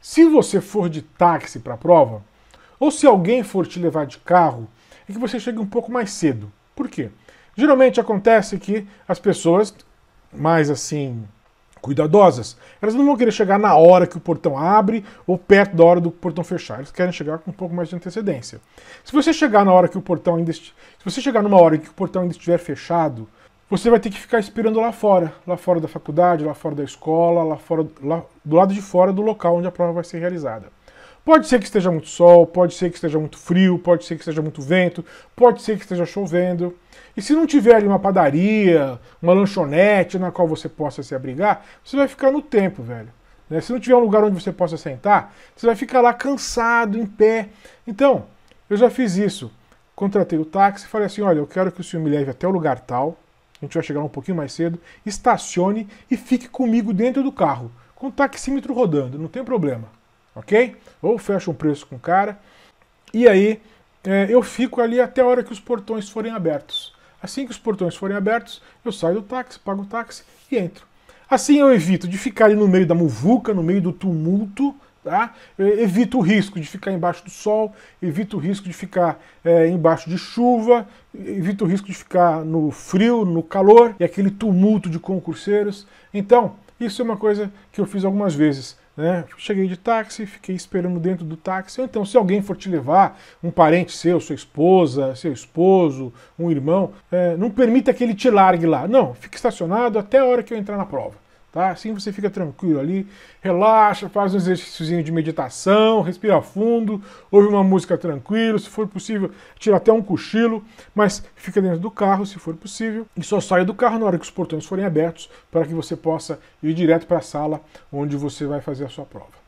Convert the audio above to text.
Se você for de táxi para a prova, ou se alguém for te levar de carro, é que você chegue um pouco mais cedo. Por quê? Geralmente acontece que as pessoas mais assim cuidadosas, elas não vão querer chegar na hora que o portão abre ou perto da hora do portão fechar. Eles querem chegar com um pouco mais de antecedência. Se você chegar na hora que o portão ainda se você chegar numa hora em que o portão ainda estiver fechado, você vai ter que ficar esperando lá fora, lá fora da faculdade, lá fora da escola, lá fora, lá, do lado de fora do local onde a prova vai ser realizada. Pode ser que esteja muito sol, pode ser que esteja muito frio, pode ser que esteja muito vento, pode ser que esteja chovendo. E se não tiver ali uma padaria, uma lanchonete na qual você possa se abrigar, você vai ficar no tempo, velho. Né? Se não tiver um lugar onde você possa sentar, você vai ficar lá cansado, em pé. Então, eu já fiz isso. Contratei o táxi e falei assim: olha, eu quero que o senhor me leve até o lugar tal a gente vai chegar um pouquinho mais cedo, estacione e fique comigo dentro do carro, com o taxímetro rodando, não tem problema, ok? Ou fecha um preço com o cara, e aí é, eu fico ali até a hora que os portões forem abertos. Assim que os portões forem abertos, eu saio do táxi, pago o táxi e entro. Assim eu evito de ficar ali no meio da muvuca, no meio do tumulto, Tá? Evita o risco de ficar embaixo do sol, evita o risco de ficar é, embaixo de chuva, evita o risco de ficar no frio, no calor e aquele tumulto de concurseiros. Então, isso é uma coisa que eu fiz algumas vezes. Né? Cheguei de táxi, fiquei esperando dentro do táxi. então, se alguém for te levar, um parente seu, sua esposa, seu esposo, um irmão, é, não permita que ele te largue lá. Não, fique estacionado até a hora que eu entrar na prova tá? Assim você fica tranquilo ali, relaxa, faz um exercício de meditação, respira fundo, ouve uma música tranquila, se for possível, tira até um cochilo, mas fica dentro do carro se for possível e só saia do carro na hora que os portões forem abertos para que você possa ir direto para a sala onde você vai fazer a sua prova.